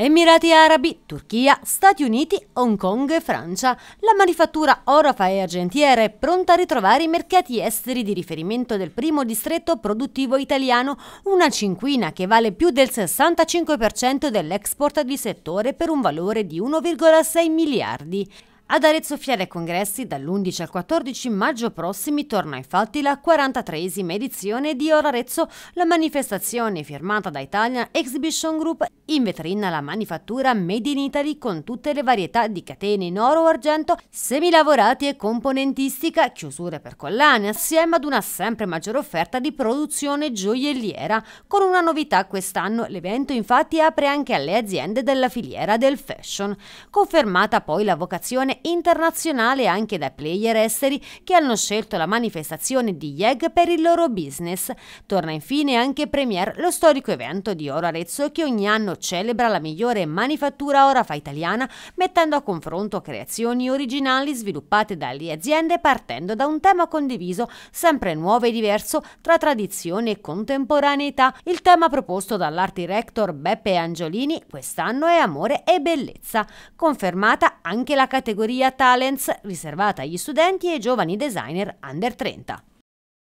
Emirati Arabi, Turchia, Stati Uniti, Hong Kong e Francia. La manifattura Orafa e Argentiera è pronta a ritrovare i mercati esteri di riferimento del primo distretto produttivo italiano, una cinquina che vale più del 65% dell'export di settore per un valore di 1,6 miliardi. Ad Arezzo Fiere Congressi dall'11 al 14 maggio prossimi torna infatti la 43esima edizione di Ora Arezzo, la manifestazione firmata da Italia Exhibition Group in vetrina la manifattura Made in Italy con tutte le varietà di catene in oro o argento, semilavorati e componentistica, chiusure per collane assieme ad una sempre maggiore offerta di produzione gioielliera. Con una novità quest'anno l'evento infatti apre anche alle aziende della filiera del fashion. Confermata poi la vocazione internazionale anche da player esteri che hanno scelto la manifestazione di YEG per il loro business. Torna infine anche Premier, lo storico evento di Oro Arezzo che ogni anno celebra la migliore manifattura orafa italiana mettendo a confronto creazioni originali sviluppate dalle aziende partendo da un tema condiviso, sempre nuovo e diverso, tra tradizione e contemporaneità. Il tema proposto dall'art director Beppe Angiolini quest'anno è amore e bellezza, confermata anche la categoria categoria Talents riservata agli studenti e giovani designer under 30.